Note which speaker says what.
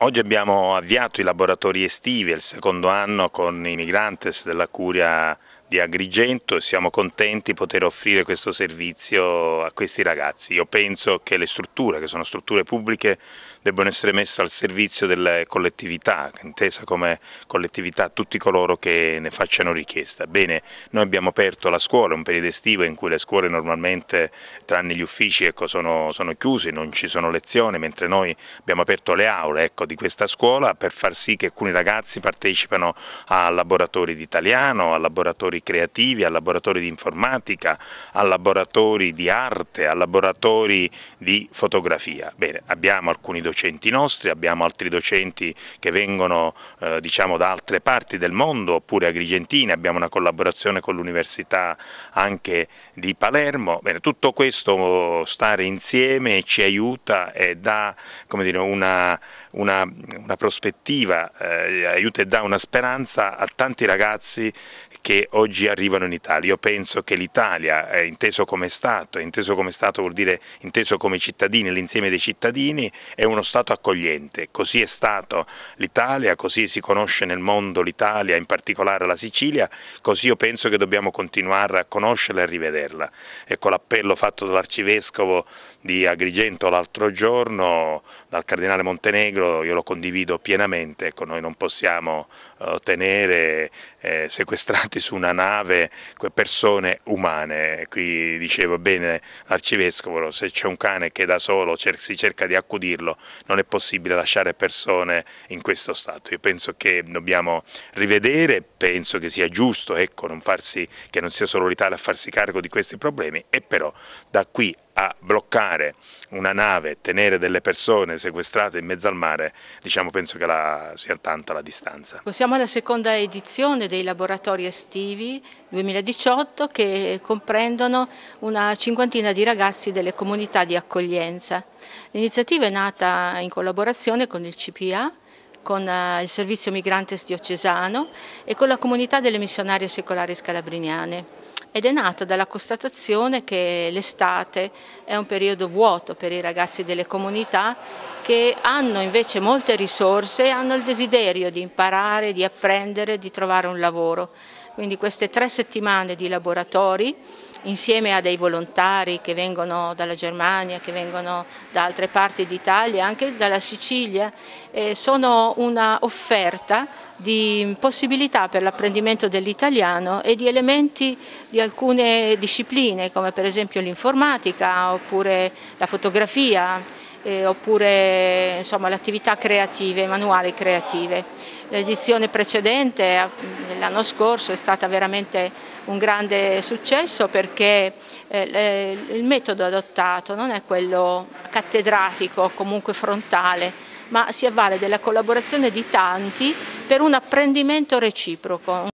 Speaker 1: Oggi abbiamo avviato i laboratori estivi, il secondo anno con i migrantes della Curia di Agrigento e siamo contenti di poter offrire questo servizio a questi ragazzi. Io penso che le strutture, che sono strutture pubbliche, debbano essere messe al servizio delle collettività, intesa come collettività tutti coloro che ne facciano richiesta. Bene, noi abbiamo aperto la scuola, un periodo estivo in cui le scuole normalmente, tranne gli uffici, ecco, sono, sono, chiuse, non ci sono lezioni, mentre noi abbiamo aperto le aule ecco, di questa scuola per far sì che alcuni ragazzi partecipano a laboratori di italiano, a laboratori laboratori creativi, a laboratori di informatica, a laboratori di arte, a laboratori di fotografia. Bene, abbiamo alcuni docenti nostri, abbiamo altri docenti che vengono eh, diciamo, da altre parti del mondo, oppure agrigentini, abbiamo una collaborazione con l'Università anche di Palermo. Bene, tutto questo stare insieme ci aiuta e dà come dire, una una, una prospettiva, eh, aiuta e dà una speranza a tanti ragazzi che oggi arrivano in Italia. Io penso che l'Italia, eh, inteso come Stato, inteso come Stato vuol dire inteso come cittadini, l'insieme dei cittadini, è uno Stato accogliente. Così è stato l'Italia, così si conosce nel mondo l'Italia, in particolare la Sicilia, così io penso che dobbiamo continuare a conoscerla e a rivederla. Ecco l'appello fatto dall'Arcivescovo di Agrigento l'altro giorno, dal Cardinale Montenegro, libro io lo condivido pienamente, ecco, noi non possiamo eh, tenere eh, sequestrati su una nave persone umane, qui diceva bene l'arcivescovo, se c'è un cane che da solo cer si cerca di accudirlo non è possibile lasciare persone in questo stato, io penso che dobbiamo rivedere, penso che sia giusto ecco, non farsi, che non sia solo l'Italia a farsi carico di questi problemi e però da qui a bloccare una nave, tenere delle persone sequestrate in mezzo al mare, diciamo penso che la, sia tanta la distanza.
Speaker 2: Siamo alla seconda edizione dei laboratori estivi 2018 che comprendono una cinquantina di ragazzi delle comunità di accoglienza. L'iniziativa è nata in collaborazione con il CPA, con eh, il Servizio Migrantes Diocesano e con la comunità delle missionarie secolari scalabriniane ed è nata dalla constatazione che l'estate è un periodo vuoto per i ragazzi delle comunità che hanno invece molte risorse e hanno il desiderio di imparare, di apprendere, di trovare un lavoro. Quindi queste tre settimane di laboratori insieme a dei volontari che vengono dalla Germania, che vengono da altre parti d'Italia, anche dalla Sicilia, eh, sono un'offerta di possibilità per l'apprendimento dell'italiano e di elementi di alcune discipline come per esempio l'informatica oppure la fotografia eh, oppure l'attività creative, manuali creative. L'edizione precedente l'anno scorso è stata veramente un grande successo perché eh, il metodo adottato non è quello cattedratico, comunque frontale, ma si avvale della collaborazione di tanti per un apprendimento reciproco.